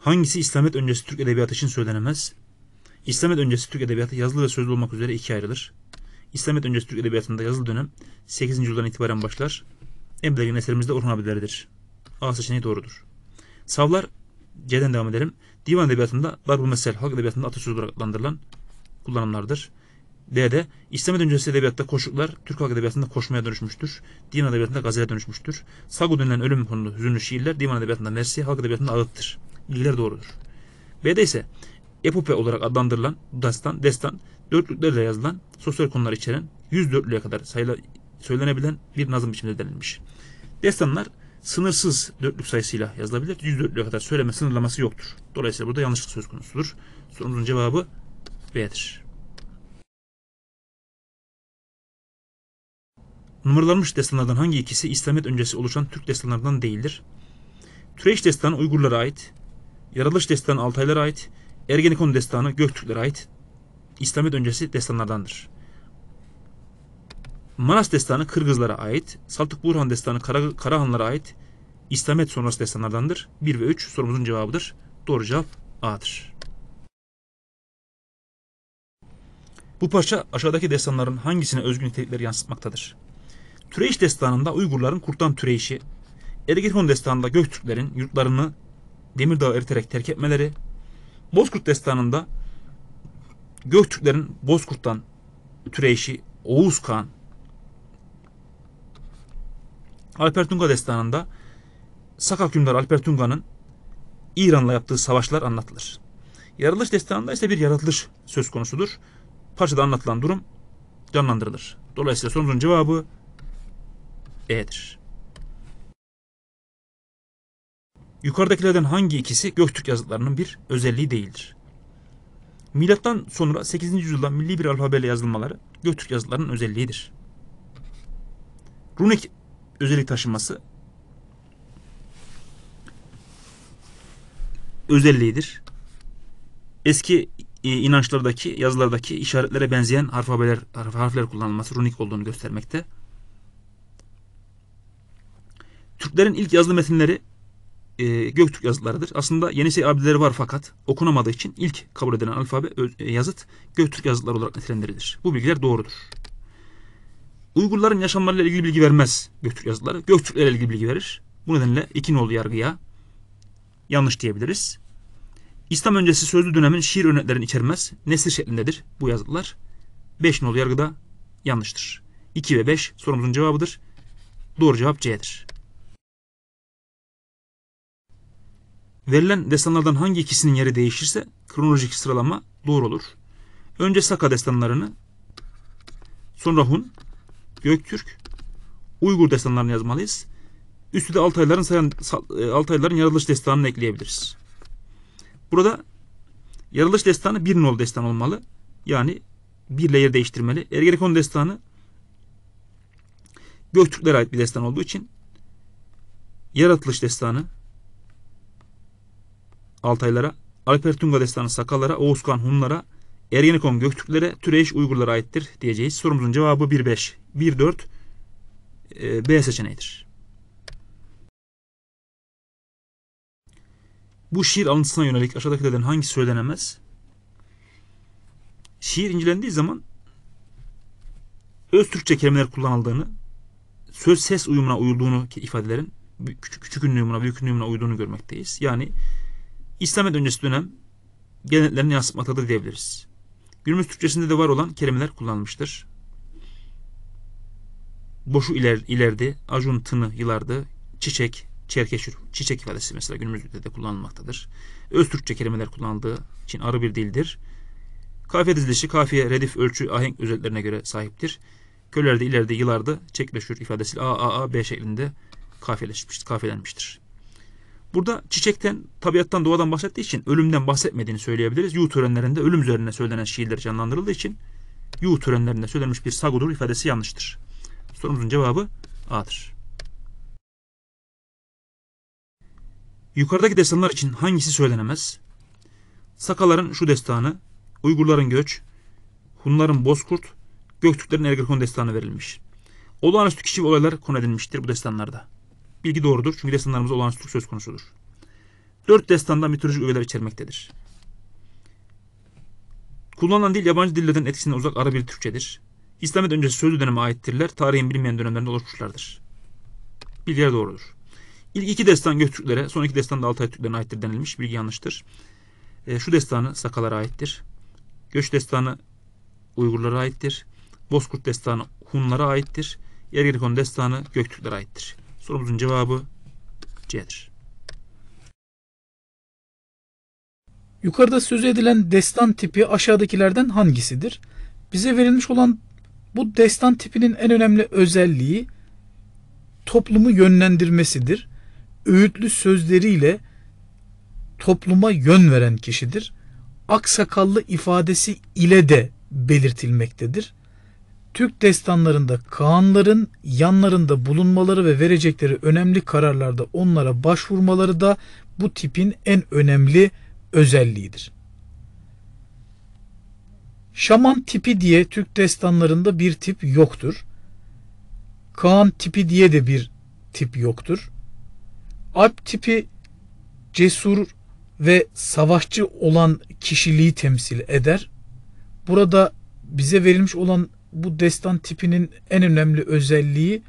Hangisi İslamet öncesi Türk edebiyatı için söylenemez? İslamet öncesi Türk edebiyatı yazılı ve sözlü olmak üzere ikiye ayrılır. İslamet öncesi Türk edebiyatında yazılı dönem 8. yüzyıldan itibaren başlar. En belirgin eserimizde Orhan abileridir. A seçeneği doğrudur. Savlar, C'den devam edelim. Divan edebiyatında darb mesel, halk edebiyatında atasözü olarak adlandırılan kullanımlardır. D'de İslamet öncesi edebiyatta koşuklar Türk halk edebiyatında koşmaya dönüşmüştür. Divan edebiyatında gazele dönüşmüştür. Sago denilen ölüm konulu hüzünlü şiirler divan edebiyatında mersi, halk edebiyatında ağıttır bilgiler doğrudur. B'de ise epope olarak adlandırılan dastan, destan, dörtlüklerle yazılan sosyal konular içeren 100 dörtlüğe kadar sayıla, söylenebilen bir nazım biçiminde denilmiş. Destanlar sınırsız dörtlük sayısıyla yazılabilir. 100 dörtlüğe kadar söyleme sınırlaması yoktur. Dolayısıyla burada yanlışlık söz konusudur. Sorumuzun cevabı B'dir. Numaralanmış destanlardan hangi ikisi İslamiyet öncesi oluşan Türk destanlarından değildir? Türeş destanı Uygurlara ait, Yaratılış destanı Altaylara ait, Ergenekon destanı Göktürklere ait İslamiyet öncesi destanlardandır. Manas destanı Kırgızlara ait, Saltık Burhan destanı Kara Karahanlara ait İslamiyet sonrası destanlardandır. 1 ve 3 sorumuzun cevabıdır. Doğru cevap A'dır. Bu parça aşağıdaki destanların hangisine özgün nitelikleri yansıtmaktadır? Türeyş destanında Uygurların Kurtan türeyişi, Ergenekon destanında Göktürklerin yurtlarını Demirdağ'ı eriterek terk etmeleri, Bozkurt destanında Göktürklerin Bozkurt'tan türeyişi Oğuz Kağan, Alper Tunga destanında Sak hükümdar Alper Tunga'nın İran'la yaptığı savaşlar anlatılır. Yaratılış destanında ise bir yaratılış söz konusudur. Parçada anlatılan durum canlandırılır. Dolayısıyla sorumuzun cevabı E'dir. Yukarıdakilerden hangi ikisi Göktürk yazıtlarının bir özelliği değildir? Milattan sonra 8. yüzyılda milli bir alfabeyle yazılmaları Göktürk yazıtlarının özelliğidir. Runik özellik taşıması özelliğidir. Eski e, inançlardaki, yazılardaki işaretlere benzeyen harfler, harfler kullanılması runik olduğunu göstermekte. Türklerin ilk yazılı metinleri e, Göktürk yazıtlarıdır. Aslında Yenisey abileri var fakat okunamadığı için ilk kabul edilen alfabe e, yazıt Göktürk yazıtları olarak nitelendirilir. Bu bilgiler doğrudur. Uygurların yaşamlarıyla ilgili bilgi vermez Göktürk yazıtları. Göktürklerle ilgili bilgi verir. Bu nedenle iki nolu yargıya yanlış diyebiliriz. İslam öncesi sözlü dönemin şiir örneklerini içermez. Nesir şeklindedir bu yazıtlar. 5 nolu yargıda yanlıştır. 2 ve 5 sorumuzun cevabıdır. Doğru cevap C'dir. Verilen destanlardan hangi ikisinin yeri değişirse kronolojik sıralama doğru olur. Önce Saka destanlarını, sonra Hun, Göktürk, Uygur destanlarını yazmalıyız. Üstü de Altayların, sayan, e, Altayların yaratılış destanını ekleyebiliriz. Burada yaratılış destanı bir nol destan olmalı. Yani bir layer değiştirmeli. Ergenekon destanı Göktürklere ait bir destan olduğu için yaratılış destanı Altaylara, Alper Tunga destanı Sakallara, Oğuzkan Hunlara, Ergenekon Göktürklere, Türeyş Uygurlara aittir diyeceğiz. Sorumuzun cevabı 1-5, 1-4 e, B seçeneğidir. Bu şiir alıntısına yönelik aşağıdaki aşağıdakilerden hangisi söylenemez? Şiir incelendiği zaman öz Türkçe kelimeler kullanıldığını, söz ses uyumuna uyulduğunu ifadelerin küçük, küçük ünlü uyumuna, büyük ünlü uyumuna uyduğunu görmekteyiz. Yani İslamiyet öncesi dönem geleneklerini yansıtmaktadır diyebiliriz. Günümüz Türkçesinde de var olan kelimeler kullanılmıştır. Boşu iler, ilerdi, acun tını yılardı, çiçek, çerkeşür, çiçek ifadesi mesela günümüzde de kullanılmaktadır. Öz Türkçe kelimeler kullanıldığı için arı bir dildir. Kafiye dizilişi, kafiye, redif, ölçü, ahenk özelliklerine göre sahiptir. Köylerde ileride yılarda çekleşür ifadesiyle a a a b şeklinde kafiyeleşmiştir, kafiyelenmiştir. Burada çiçekten, tabiattan, doğadan bahsettiği için ölümden bahsetmediğini söyleyebiliriz. Yuh törenlerinde ölüm üzerine söylenen şiirler canlandırıldığı için yuh törenlerinde söylenmiş bir sagudur ifadesi yanlıştır. Sorumuzun cevabı A'dır. Yukarıdaki destanlar için hangisi söylenemez? Sakaların şu destanı, Uygurların göç, Hunların bozkurt, Göktürklerin Ergenekon destanı verilmiş. Olağanüstü kişi ve olaylar konu edilmiştir bu destanlarda. Bilgi doğrudur çünkü destanlarımızda olağanüstülük söz konusudur. Dört destanda mitolojik ögeler içermektedir. Kullanılan dil yabancı dillerden etkisinden uzak ara bir Türkçedir. İslamiyet öncesi sözlü döneme aittirler, tarihin bilinmeyen dönemlerinde oluşmuşlardır. Bilgiler doğrudur. İlk iki destan Göktürklere, son iki destan da Altay Türklerine aittir denilmiş. Bilgi yanlıştır. E, şu destanı Sakalara aittir. Göç destanı Uygurlara aittir. Bozkurt destanı Hunlara aittir. Yergerikon destanı Göktürklere aittir. Sorumuzun cevabı C'dir. Yukarıda söz edilen destan tipi aşağıdakilerden hangisidir? Bize verilmiş olan bu destan tipinin en önemli özelliği toplumu yönlendirmesidir. Öğütlü sözleriyle topluma yön veren kişidir. Aksakallı ifadesi ile de belirtilmektedir. Türk destanlarında Kaanların yanlarında bulunmaları ve verecekleri önemli kararlarda onlara başvurmaları da bu tipin en önemli özelliğidir. Şaman tipi diye Türk destanlarında bir tip yoktur. Kaan tipi diye de bir tip yoktur. Alp tipi cesur ve savaşçı olan kişiliği temsil eder. Burada bize verilmiş olan bu destan tipinin en önemli özelliği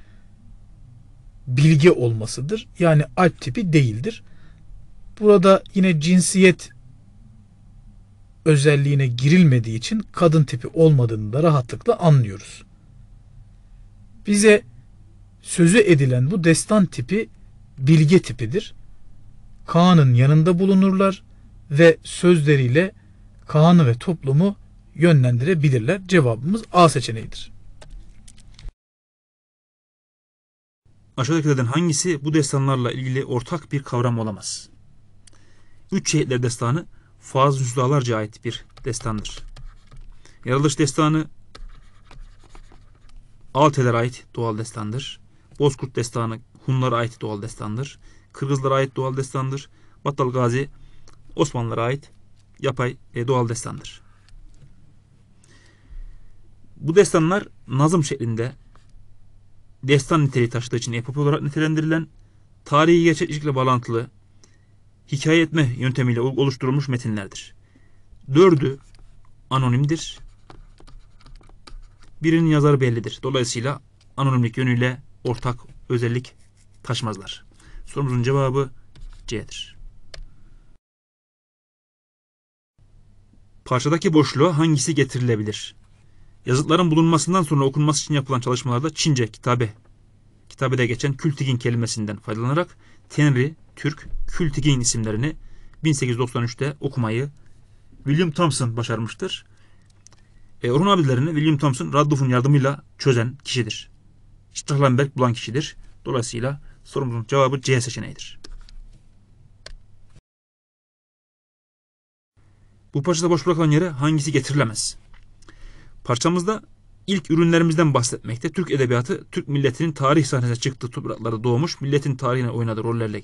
bilge olmasıdır. Yani alp tipi değildir. Burada yine cinsiyet özelliğine girilmediği için kadın tipi olmadığını da rahatlıkla anlıyoruz. Bize sözü edilen bu destan tipi bilge tipidir. Kaan'ın yanında bulunurlar ve sözleriyle Kaan'ı ve toplumu yönlendirebilirler. Cevabımız A seçeneğidir. Aşağıdakilerden hangisi bu destanlarla ilgili ortak bir kavram olamaz? Üç Şehitler Destanı Fazıl Hüsralarca ait bir destandır. Yaralış Destanı Altelere ait doğal destandır. Bozkurt Destanı Hunlara ait doğal destandır. Kırgızlara ait doğal destandır. Battal Gazi Osmanlılara ait yapay e, doğal destandır. Bu destanlar nazım şeklinde destan niteliği taşıdığı için epop olarak nitelendirilen tarihi gerçekçilikle bağlantılı hikaye etme yöntemiyle oluşturulmuş metinlerdir. Dördü anonimdir. Birinin yazarı bellidir. Dolayısıyla anonimlik yönüyle ortak özellik taşmazlar. Sorumuzun cevabı C'dir. Parçadaki boşluğa hangisi getirilebilir? Yazıtların bulunmasından sonra okunması için yapılan çalışmalarda Çince kitabe, kitabede geçen Kültigin kelimesinden faydalanarak Tenri, Türk, Kültigin isimlerini 1893'te okumayı William Thompson başarmıştır. E, Orhun abilerini William Thompson Radloff'un yardımıyla çözen kişidir. Strahlenberg bulan kişidir. Dolayısıyla sorumuzun cevabı C seçeneğidir. Bu parçada boş bırakılan yere hangisi getirilemez? Parçamızda ilk ürünlerimizden bahsetmekte. Türk edebiyatı, Türk milletinin tarih sahnesine çıktığı topraklarda doğmuş, milletin tarihine oynadığı rollerle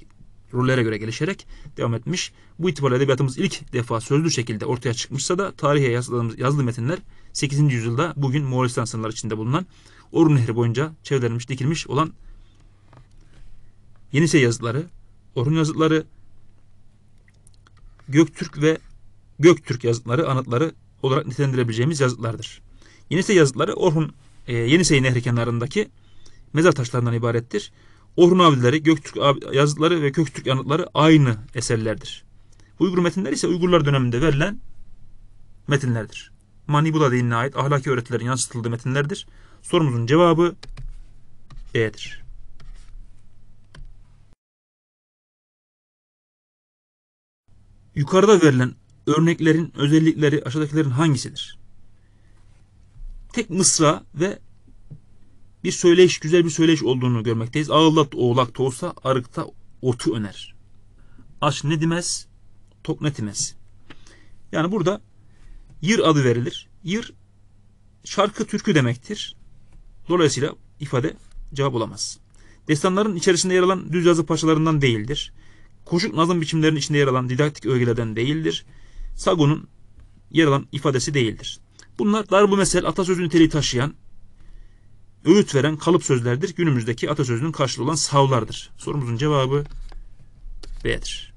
rollere göre gelişerek devam etmiş. Bu itibariyle edebiyatımız ilk defa sözlü şekilde ortaya çıkmışsa da tarihe yazıldığımız yazılı metinler 8. yüzyılda bugün Moğolistan sınırları içinde bulunan Orun Nehri boyunca çevrelenmiş, dikilmiş olan Yenisey yazıtları, Orun yazıtları, Göktürk ve Göktürk yazıtları, anıtları olarak nitelendirebileceğimiz yazıtlardır. Yenisey yazıtları Orhun e, Yenisey Nehri kenarındaki mezar taşlarından ibarettir. Orhun abileri, Göktürk abi, yazıtları ve Köktürk yanıtları aynı eserlerdir. Uygur metinleri ise Uygurlar döneminde verilen metinlerdir. Mani Bula dinine ait ahlaki öğretilerin yansıtıldığı metinlerdir. Sorumuzun cevabı E'dir. Yukarıda verilen örneklerin özellikleri aşağıdakilerin hangisidir? tek mısra ve bir söyleyiş, güzel bir söyleyiş olduğunu görmekteyiz. Ağıllat oğlakta olsa arıkta otu öner. Aç ne demez, tok ne demez. Yani burada yır adı verilir. Yır şarkı türkü demektir. Dolayısıyla ifade cevap olamaz. Destanların içerisinde yer alan düz yazı parçalarından değildir. Koşuk nazım biçimlerinin içinde yer alan didaktik öğelerden değildir. Sago'nun yer alan ifadesi değildir. Bunlar darbu mesel atasözü niteliği taşıyan, öğüt veren kalıp sözlerdir. Günümüzdeki atasözünün karşılığı olan savlardır. Sorumuzun cevabı B'dir.